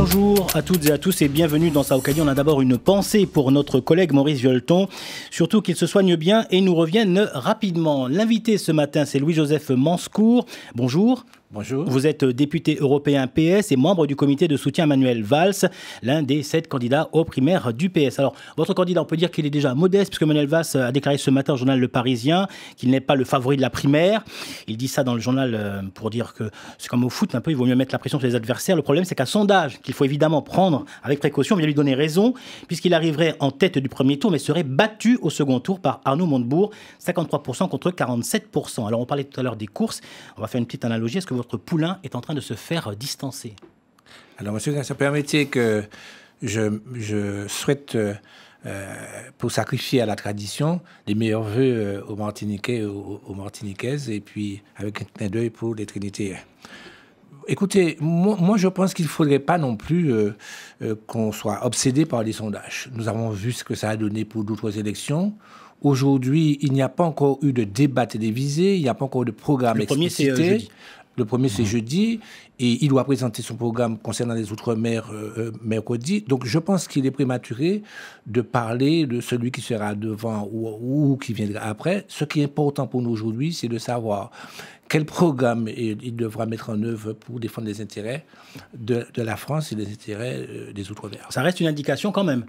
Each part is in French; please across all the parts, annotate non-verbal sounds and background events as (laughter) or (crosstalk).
Bonjour à toutes et à tous et bienvenue dans occasion On a d'abord une pensée pour notre collègue Maurice Violeton, surtout qu'il se soigne bien et nous revienne rapidement. L'invité ce matin, c'est Louis-Joseph Manscourt. Bonjour. Bonjour. Vous êtes député européen PS et membre du comité de soutien Manuel Valls, l'un des sept candidats aux primaires du PS. Alors, votre candidat, on peut dire qu'il est déjà modeste, puisque Manuel Valls a déclaré ce matin au journal Le Parisien qu'il n'est pas le favori de la primaire. Il dit ça dans le journal euh, pour dire que c'est comme au foot, un peu, il vaut mieux mettre la pression sur les adversaires. Le problème, c'est qu'un sondage qu'il faut évidemment prendre avec précaution vient lui donner raison, puisqu'il arriverait en tête du premier tour, mais serait battu au second tour par Arnaud Montebourg, 53% contre 47%. Alors, on parlait tout à l'heure des courses. On va faire une petite analogie. Est-ce que votre poulain est en train de se faire euh, distancer Alors, monsieur ça permettez que je, je souhaite, euh, euh, pour sacrifier à la tradition, les meilleurs voeux aux Martiniquais et aux, Martiniquaises, et puis avec un clin d'œil pour les Trinités. Écoutez, moi, je pense qu'il ne faudrait pas non plus qu'on soit obsédé par les sondages. Nous avons vu ce que ça a donné pour d'autres élections. Aujourd'hui, il n'y a pas encore eu de débat télévisé, il n'y a pas encore de programme Le explicité. Le premier, c'est mhm. jeudi. Et il doit présenter son programme concernant les Outre-mer euh, euh, mercredi. Donc, je pense qu'il est prématuré de parler de celui qui sera devant ou, qui viendra après. Ce qui est important pour nous aujourd'hui, c'est de savoir quel programme il devra mettre en œuvre pour défendre les intérêts de, la France et les intérêts euh, des Outre-mer. Ça reste une indication quand même.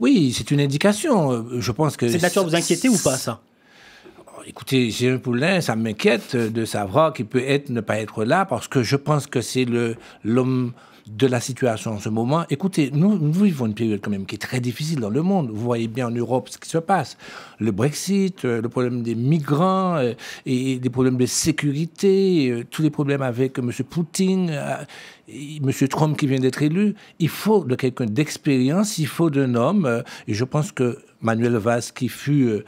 Oui, c'est une indication. Je pense que. C'est nature vous inquiéter ou pas, ça écoutez, un Poulain, ça m'inquiète de savoir qu'il peut être, ne pas être là, parce que je pense que c'est l'homme de la situation en ce moment. Écoutez, nous, nous, vivons une période quand même qui est très difficile dans le monde. Vous voyez bien en Europe ce qui se passe. Le Brexit, euh, le problème des migrants, euh, et, des problèmes de sécurité, euh, tous les problèmes avec M. Poutine, M. Trump qui vient d'être élu. Il faut de quelqu'un d'expérience, il faut d'un homme. et je pense que Manuel Valls, qui fut euh,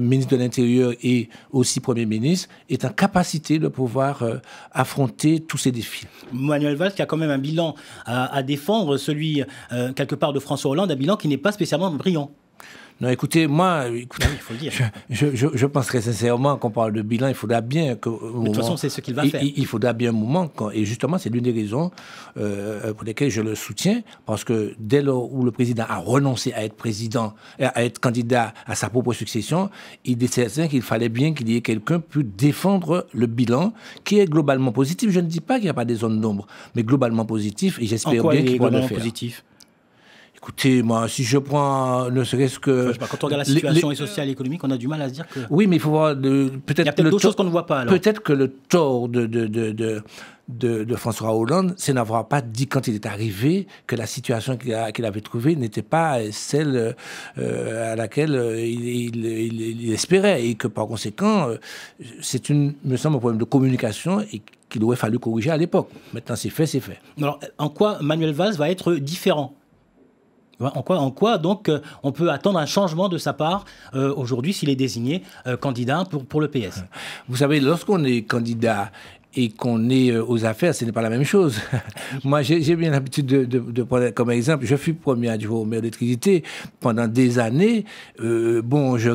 ministre de l'Intérieur et aussi Premier ministre, est en capacité de pouvoir euh, affronter tous ces défis. Manuel Valls, qui a quand même un bilan à, défendre, celui, euh, quelque part, de François Hollande, un bilan qui n'est pas spécialement brillant. Non, écoutez, moi, il faut dire. Je, pense très sincèrement qu'on parle de bilan, il faudra bien que. de toute façon, c'est ce qu'il va faire. Il, faudra bien un moment, et justement, c'est l'une des raisons euh, pour lesquelles je le soutiens, parce que dès lors où le président a renoncé à être président, euh, à être candidat à sa propre succession, il est certain qu'il fallait bien qu'il y ait quelqu'un puisse défendre le bilan, qui est globalement positif. Je ne dis pas qu'il n'y a pas des zones d'ombre, mais globalement positif, et j'espère bien qu'il va le faire. Écoutez, moi, si je prends euh, ne serait-ce que. quand on regarde la situation sociale et économique, on a du mal à se dire que. Oui, mais il faut voir. Peut-être peut d'autres choses qu'on ne voit pas. Peut-être que le tort de, de, de, de, François Hollande, c'est n'avoir pas dit quand il est arrivé que la situation qu'il avait trouvée n'était pas celle euh, à laquelle euh, il, il, espérait. Et que par conséquent, c'est une, me semble, un problème de communication et qu'il aurait fallu corriger à l'époque. Maintenant, c'est fait, c'est fait. Alors, en quoi Manuel Valls va être différent en quoi, en quoi donc euh, on peut attendre un changement de sa part euh, aujourd'hui s'il est désigné euh, candidat pour, pour le PS Vous savez, lorsqu'on est candidat et qu'on est euh, aux affaires, ce n'est pas la même chose. (laughs) Moi, j'ai bien l'habitude de, prendre comme exemple, je fus premier adjoint au maire Trinité pendant des années. Euh, bon, j'ai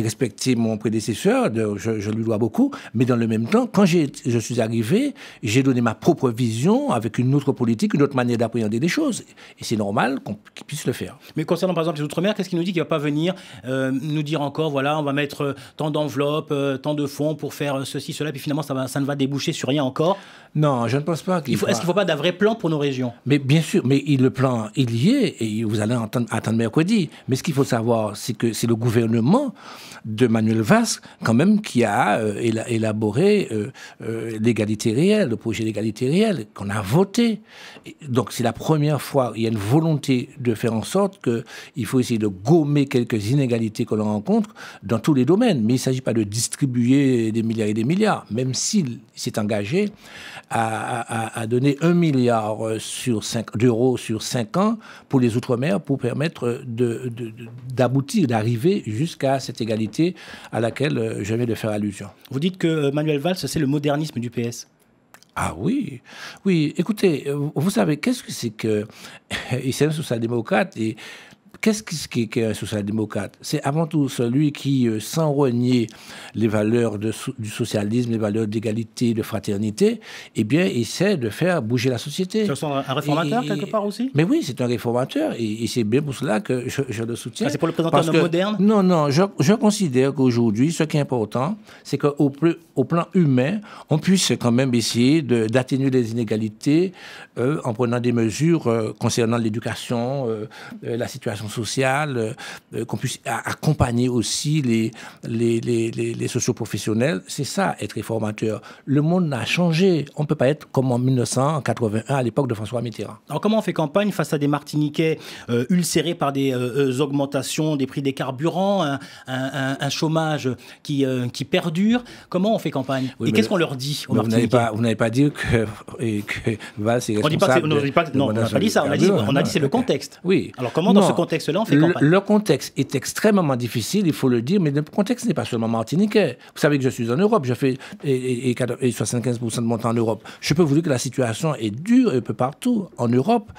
respecté mon prédécesseur, je, lui dois beaucoup, mais dans le même temps, quand je suis arrivé, j'ai donné ma propre vision avec une autre politique, une autre manière d'appréhender les choses. Et c'est normal qu'on puisse le faire. Mais concernant par exemple les Outre-mer, qu'est-ce qui nous dit qu'il ne va pas venir euh, nous dire encore, voilà, on va mettre tant d'enveloppes, tant de fonds pour faire ceci, cela, puis finalement, ça, ça ne va déboucher sur rien encore Non, je ne pense pas qu'il faut. Est-ce qu'il ne faut pas d'un vrai plan pour nos régions Mais bien sûr, mais le plan, il y est, et vous allez entendre, attendre mercredi. Mais ce qu'il faut savoir, c'est que c'est le gouvernement de Manuel Valls, quand même, qui a euh, élaboré euh, euh, l'égalité réelle, le projet d'égalité réelle, qu'on a voté. donc c'est la première fois, il y a une volonté de faire en sorte qu'il faut essayer de gommer quelques inégalités que l'on rencontre dans tous les domaines. Mais il ne s'agit pas de distribuer des milliards et des milliards, même si c'est engagé à, donner 1 milliard d'euros sur 5 ans pour les Outre-mer pour permettre d'aboutir, de, d'arriver jusqu'à cette égalité à laquelle euh, je viens de faire allusion. Vous dites que euh, Manuel Valls, c'est le modernisme du PS ah oui, oui. Écoutez, euh, vous savez, qu'est-ce que c'est que il sous (laughs) social-démocrate et qu'est-ce qu'est un social-démocrate C'est avant tout celui qui, euh, sans renier les valeurs de, du socialisme, les valeurs d'égalité, de fraternité, eh bien, essaie de faire bouger la société. C'est un réformateur, quelque part aussi Mais oui, c'est un réformateur, et, c'est bien pour cela que je, le soutiens. Ah, c'est pour le présenter moderne Non, non, je, considère qu'aujourd'hui, ce qui est important, c'est qu'au au plan humain, on puisse quand même essayer d'atténuer les inégalités euh, en prenant des mesures euh, concernant l'éducation, la situation sociale, euh, qu'on puisse accompagner aussi les, les, les, les, socioprofessionnels. C'est ça, être réformateur. Le monde a changé. On ne peut pas être comme en 1981, à l'époque de François Mitterrand. Alors comment on fait campagne face à des Martiniquais euh, ulcérés par des euh, augmentations des prix des carburants, un, un, chômage qui, qui perdure Comment on fait campagne Et qu'est-ce qu'on leur dit aux Martiniquais Vous n'avez pas, dit que, (laughs) et que responsable. On n'a pas, dit ça, on a dit, dit c'est le contexte. Oui. Alors comment dans ce contexte le, contexte est extrêmement difficile, il faut le dire, mais le contexte n'est pas seulement martiniquais. Vous savez que je suis en Europe, je fais et, 75% de mon temps en Europe. Je peux vous dire que la situation est dure un peu partout, en Europe,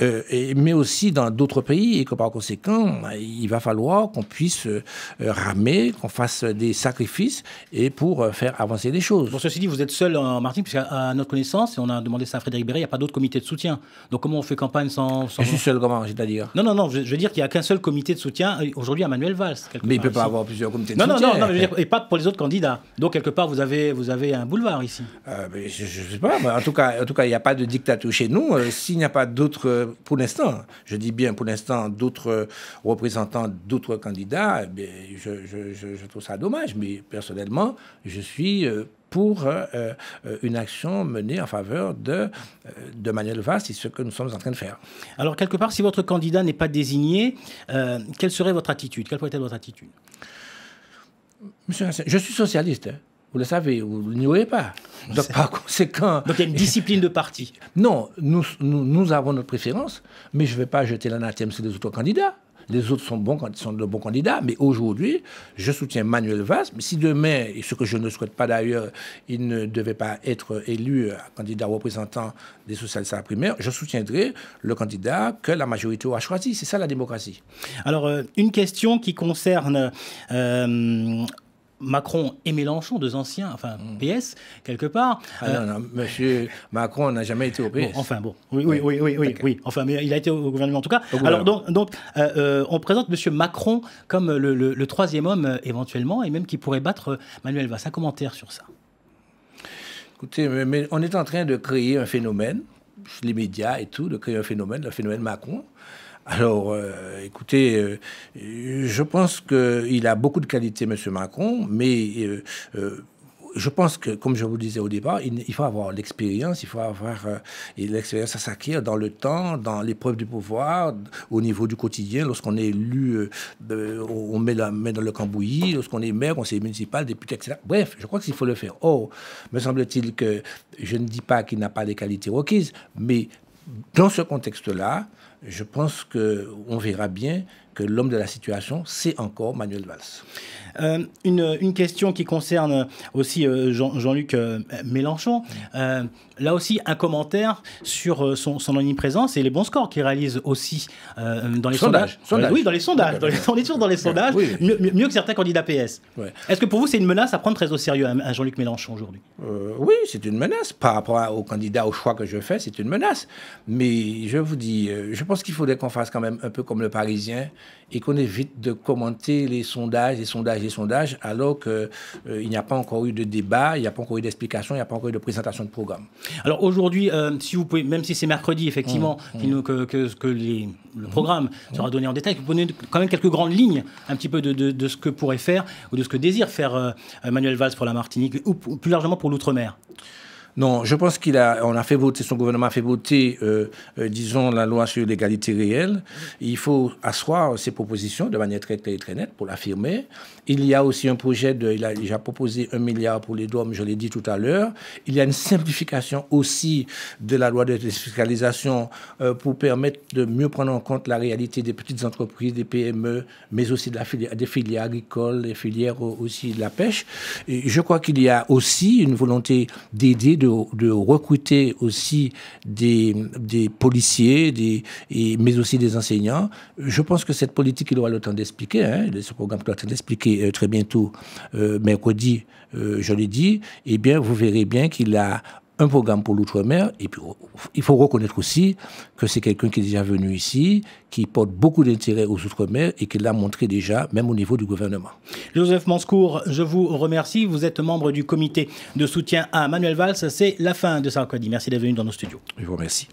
euh, et, mais aussi dans d'autres pays, et que par conséquent, il va falloir qu'on puisse euh, ramer, qu'on fasse des sacrifices, et pour euh, faire avancer les choses. Bon, ceci dit, vous êtes seul en Martinique, puisqu'à à notre connaissance, et on a demandé ça à Frédéric Béret, il n'y a pas d'autres comités de soutien. Donc comment on fait campagne sans... Je suis seul comment, jai à dire Non, non, non, je veux dire qu'il n'y a qu'un seul comité de soutien euh, aujourd'hui à Manuel Valls. Mais il ne peut pas avoir plusieurs comités de soutien. Non, non, non, et pas pour les autres candidats. Donc, quelque part, vous avez, vous avez un boulevard ici. Euh, je ne sais pas. En tout cas, en tout cas, il n'y a pas de dictature chez nous. Euh, s'il n'y a pas d'autres, pour l'instant, je dis bien pour l'instant, d'autres représentants d'autres candidats, eh je, trouve ça dommage. Mais personnellement, je suis pour euh, euh, une action menée en faveur de, euh, de Manuel Valls et ce que nous sommes en train de faire. Alors, quelque part, si votre candidat n'est pas désigné, quelle serait votre attitude Quelle pourrait être votre attitude Monsieur je suis socialiste. Hein. vous le savez, vous voyez pas. Donc, par conséquent. Donc, il y a une discipline de parti. (laughs) Non, nous, nous, nous avons notre préférence, mais je ne vais pas jeter l'anathème sur les autres candidats. Les autres sont, bons, sont de bons candidats. Mais aujourd'hui, je soutiens Manuel Valls. Mais si demain, et ce que je ne souhaite pas d'ailleurs, il ne devait pas être élu euh, candidat représentant des socialistes à la primaire, je soutiendrai le candidat que la majorité aura choisi. C'est ça la démocratie. Alors, euh, une question qui concerne... Euh, Macron et Mélenchon, deux anciens, enfin hmm. PS, quelque part. Ah non, euh, non, monsieur Macron n'a jamais été au PS. enfin bon, oui, oui, oui, oui, oui, Enfin, mais il a été au gouvernement en tout cas. Alors donc, donc euh, euh, on présente monsieur Macron comme le, troisième homme éventuellement, et même qui pourrait battre Manuel Valls. Un commentaire sur ça Écoutez, mais, on est en train de créer un phénomène, les médias et tout, de créer un phénomène, le phénomène Macron. Alors, euh, écoutez, euh, je pense qu'il a beaucoup de qualités, M. Macron, mais euh, je pense que, comme je vous disais au départ, il, faut avoir l'expérience, il faut avoir l'expérience à s'acquérir dans le temps, dans l'épreuve du pouvoir, au niveau du quotidien. Lorsqu'on est élu, on met la main dans le cambouis. Lorsqu'on est maire, conseiller municipal, député, etc. Bref, je crois qu'il faut le faire. Or, me semble-t-il que je ne dis pas qu'il n'a pas les qualités requises, mais dans ce contexte-là, je pense qu'on verra bien que l'homme de la situation, c'est encore Manuel Valls. Euh, une, question qui concerne aussi euh, Jean-Luc euh, Mélenchon. là aussi, un commentaire sur son, son omniprésence et les bons scores qu'il réalise aussi dans les sondages. oui, dans les sondages. dans les, on est dans les sondages, Mieux, que certains candidats PS. Est-ce que pour vous, c'est une menace à prendre très au sérieux à, Jean-Luc Mélenchon aujourd'hui Oui, c'est une menace. Par rapport aux candidats, au choix que je fais, c'est une menace. Mais je vous dis, je pense je pense qu'il faudrait qu'on fasse quand même un peu comme le Parisien et qu'on évite de commenter les sondages, les sondages, les sondages, alors qu'il euh, il n'y a pas encore eu de débat, il n'y a pas encore eu d'explication, il n'y a pas encore eu de présentation de programme. Alors aujourd'hui, euh, si vous pouvez, même si c'est mercredi, effectivement, mmh, mmh. que, le programme mmh. sera donné en détail, vous prenez quand même quelques grandes lignes un petit peu de, ce que pourrait faire ou de ce que désire faire euh, Manuel Valls pour la Martinique ou plus largement pour l'outre-mer. Non, je pense qu'il a, on a fait voter, son gouvernement a fait voter, euh, euh, disons, la loi sur l'égalité réelle. Il faut asseoir ses propositions de manière très claire et très nette pour l'affirmer. Il y a aussi un projet de, il a déjà proposé un milliard pour les DOM, je l'ai dit tout à l'heure. Il y a une simplification aussi de la loi de fiscalisation euh, pour permettre de mieux prendre en compte la réalité des petites entreprises, des PME, mais aussi de la des filières agricoles, des filières aussi de la pêche. Et je crois qu'il y a aussi une volonté d'aider de, recruter aussi des, policiers, des, mais aussi des enseignants. Je pense que cette politique, il aura le temps d'expliquer, hein. ce programme aura le temps d'expliquer euh, très bientôt, euh, mercredi, euh, je l'ai dit, eh bien, vous verrez bien qu'il a un programme pour l'outre-mer. Et puis, il faut reconnaître aussi que c'est quelqu'un qui est déjà venu ici, qui porte beaucoup d'intérêt aux outre-mer et qui l'a montré déjà, même au niveau du gouvernement. Joseph Manscourt, je vous remercie. Vous êtes membre du comité de soutien à Manuel Valls. C'est la fin de Sarkozy. Merci d'être venu dans nos studios. Je vous remercie.